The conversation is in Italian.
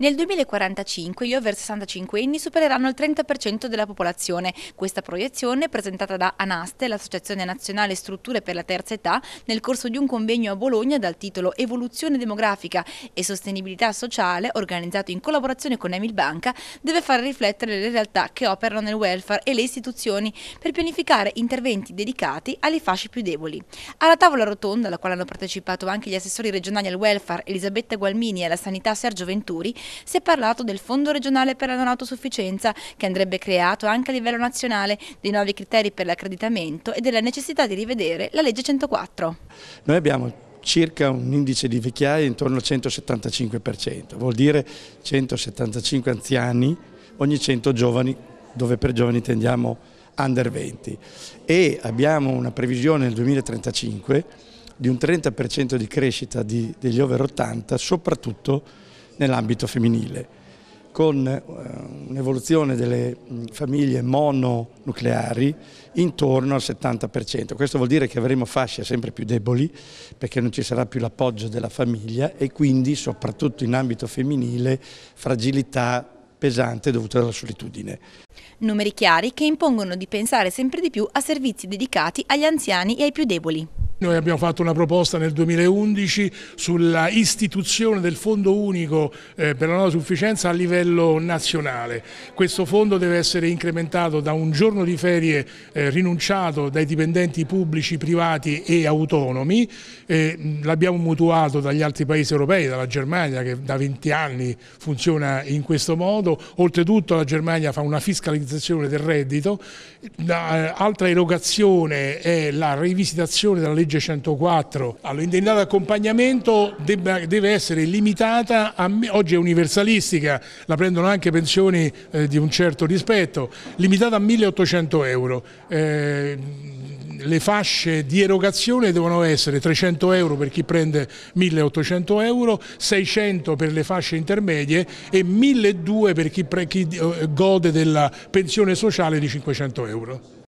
Nel 2045 gli over 65 anni supereranno il 30% della popolazione. Questa proiezione, presentata da ANASTE, l'Associazione Nazionale Strutture per la Terza Età, nel corso di un convegno a Bologna dal titolo Evoluzione demografica e sostenibilità sociale, organizzato in collaborazione con Emil Banca, deve far riflettere le realtà che operano nel welfare e le istituzioni per pianificare interventi dedicati alle fasce più deboli. Alla tavola rotonda, alla quale hanno partecipato anche gli assessori regionali al welfare Elisabetta Gualmini e alla sanità Sergio Venturi, si è parlato del Fondo regionale per la non autosufficienza che andrebbe creato anche a livello nazionale, dei nuovi criteri per l'accreditamento e della necessità di rivedere la legge 104. Noi abbiamo circa un indice di vecchiaia intorno al 175%, vuol dire 175 anziani ogni 100 giovani, dove per giovani tendiamo under 20 e abbiamo una previsione nel 2035 di un 30% di crescita di, degli over 80, soprattutto nell'ambito femminile con eh, un'evoluzione delle famiglie mononucleari intorno al 70%. Questo vuol dire che avremo fasce sempre più deboli perché non ci sarà più l'appoggio della famiglia e quindi soprattutto in ambito femminile fragilità pesante dovuta alla solitudine. Numeri chiari che impongono di pensare sempre di più a servizi dedicati agli anziani e ai più deboli. Noi abbiamo fatto una proposta nel 2011 sulla istituzione del Fondo Unico eh, per la nuova sufficienza a livello nazionale. Questo fondo deve essere incrementato da un giorno di ferie eh, rinunciato dai dipendenti pubblici, privati e autonomi. Eh, l'abbiamo mutuato dagli altri paesi europei, dalla Germania che da 20 anni funziona in questo modo. Oltretutto la Germania fa una fiscalizzazione del reddito. Altra erogazione è la rivisitazione della legge legge 104 all'indennità d'accompagnamento deve essere limitata, a, oggi è universalistica, la prendono anche pensioni eh, di un certo rispetto, limitata a 1800 euro. Eh, le fasce di erogazione devono essere 300 euro per chi prende 1800 euro, 600 per le fasce intermedie e 1200 per chi, chi eh, gode della pensione sociale di 500 euro.